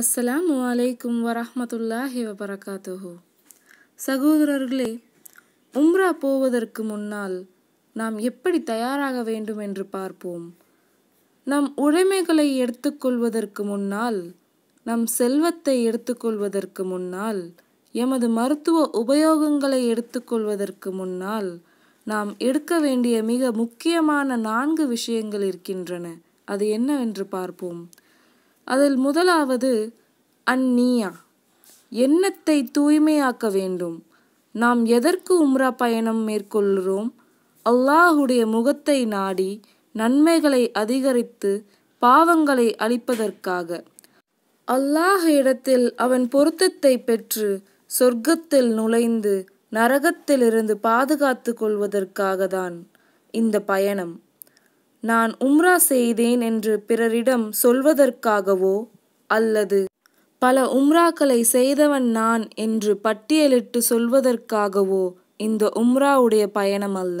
அஸ்ஸலாமு அலைக்கும் வரஹமத்துல்லாஹி வபரகாத்துஹு சகோதரர்களே உம்ரா போவதற்கு முன்னால் நாம் எப்படி தயாராக வேண்டும் என்று பார்ப்போம் நம் உடைமைகளை எடுத்துக்கொள்வதற்கு முன்னால் நம் செல்வத்தை எடுத்துக்கொள்வதற்கு முன்னால் எமது மருத்துவ உபயோகங்களை எடுத்துக்கொள்வதற்கு முன்னால் நாம் எடுக்க வேண்டிய மிக முக்கியமான நான்கு விஷயங்கள் இருக்கின்றன அது என்னவென்று பார்ப்போம் அதில் முதலாவது அந்நியா எண்ணத்தை தூய்மையாக்க வேண்டும் நாம் எதற்கு உம்ரா பயணம் மேற்கொள்கிறோம் அல்லாஹுடைய முகத்தை நாடி நன்மைகளை அதிகரித்து பாவங்களை அழிப்பதற்காக அல்லாஹ் இடத்தில் அவன் பொருத்தத்தை பெற்று சொர்க்கத்தில் நுழைந்து நரகத்திலிருந்து பாதுகாத்து கொள்வதற்காக தான் இந்த பயணம் நான் உம்ரா செய்தேன் என்று பிறரிடம் சொல்வதற்காகவோ அல்லது பல உம்ராக்களை செய்தவன் நான் என்று பட்டியலிட்டு சொல்வதற்காகவோ இந்த உம்ராவுடைய பயணம் அல்ல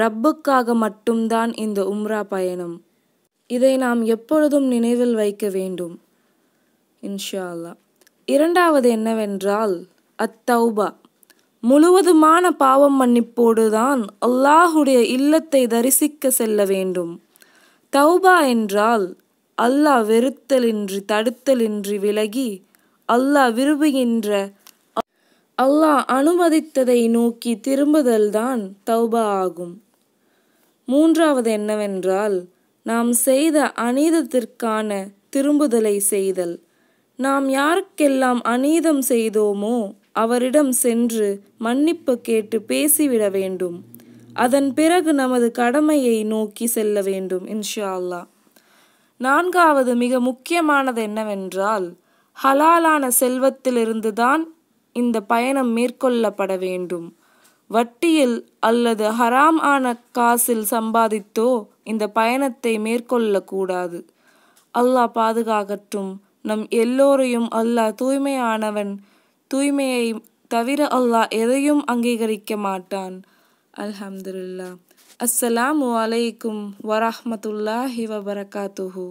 ரப்புக்காக மட்டும்தான் இந்த உம்ரா பயணம் இதை நாம் எப்பொழுதும் நினைவில் வைக்க வேண்டும் இன்ஷா அல்லா இரண்டாவது என்னவென்றால் அத்தௌபா முழுவதுமான பாவம் மன்னிப்போடு தான் அல்லாஹுடைய இல்லத்தை தரிசிக்க செல்ல வேண்டும் தௌபா என்றால் அல்லாஹ் வெறுத்தலின்றி தடுத்தலின்றி விலகி அல்லாஹ் விரும்புகின்ற அல்லாஹ் அனுமதித்ததை நோக்கி திரும்புதல்தான் தௌபா ஆகும் மூன்றாவது என்னவென்றால் நாம் செய்த அநீதத்திற்கான திரும்புதலை செய்தல் நாம் யாருக்கெல்லாம் அநீதம் செய்தோமோ அவரிடம் சென்று மன்னிப்பு கேட்டு பேசிவிட வேண்டும் அதன் பிறகு நமது கடமையை நோக்கி செல்ல வேண்டும் இன்ஷா அல்லா நான்காவது மிக முக்கியமானது என்னவென்றால் ஹலாலான செல்வத்திலிருந்து தான் இந்த பயணம் மேற்கொள்ளப்பட வேண்டும் வட்டியில் அல்லது ஹராம் ஆன காசில் சம்பாதித்தோ இந்த பயணத்தை மேற்கொள்ளக்கூடாது அல்லாஹ் பாதுகாக்கட்டும் நம் எல்லோரையும் அல்லாஹ் தூய்மையானவன் தூய்மையை தவிர அல்லாஹ் எதையும் அங்கீகரிக்க மாட்டான் அல்ஹம்துல்லா அஸ்ஸலாமு அலைக்கும் வரஹமத்துல்லாஹி வபரகாத்துஹூ